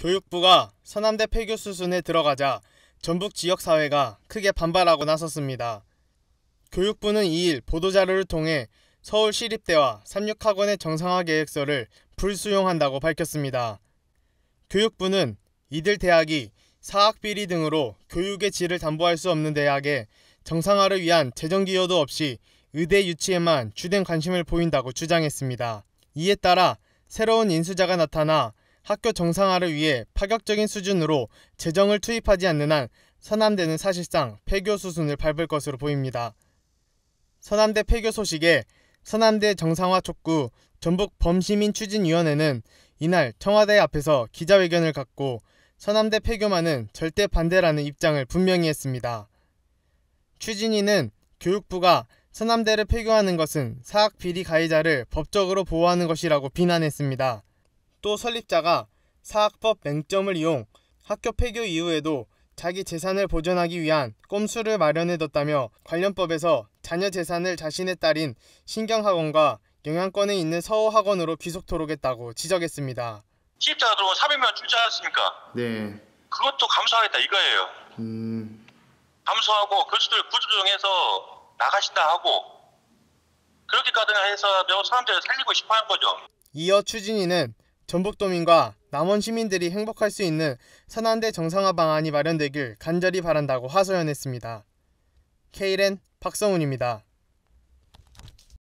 교육부가 서남대 폐교 수순에 들어가자 전북 지역사회가 크게 반발하고 나섰습니다. 교육부는 2일 보도자료를 통해 서울시립대와 삼육학원의 정상화 계획서를 불수용한다고 밝혔습니다. 교육부는 이들 대학이 사학비리 등으로 교육의 질을 담보할 수 없는 대학에 정상화를 위한 재정기여도 없이 의대 유치에만 주된 관심을 보인다고 주장했습니다. 이에 따라 새로운 인수자가 나타나 학교 정상화를 위해 파격적인 수준으로 재정을 투입하지 않는 한 서남대는 사실상 폐교 수순을 밟을 것으로 보입니다. 서남대 폐교 소식에 서남대 정상화 촉구 전북 범시민 추진위원회는 이날 청와대 앞에서 기자회견을 갖고 서남대 폐교만은 절대 반대라는 입장을 분명히 했습니다. 추진위는 교육부가 서남대를 폐교하는 것은 사학 비리 가해자를 법적으로 보호하는 것이라고 비난했습니다. 또 설립자가 사학법 맹점을 이용 학교 폐교 이후에도 자기 재산을 보존하기 위한 꼼수를 마련해뒀다며 관련법에서 자녀 재산을 자신의 딸인 신경학원과 영양권에 있는 서호학원으로 귀속토록했다고 지적했습니다. 시집자가 들어온 300명 줄지 않았습니까? 네. 그것도 감수하겠다 이거예요. 음... 감수하고 교수들 구조조정해서 나가신다 하고 그렇게까지 해서 사람들을 살리고 싶어 하 거죠. 이어 추진이는 전북도민과 남원 시민들이 행복할 수 있는 산안대 정상화 방안이 마련되길 간절히 바란다고 하소연했습니다. k l n 박성훈입니다.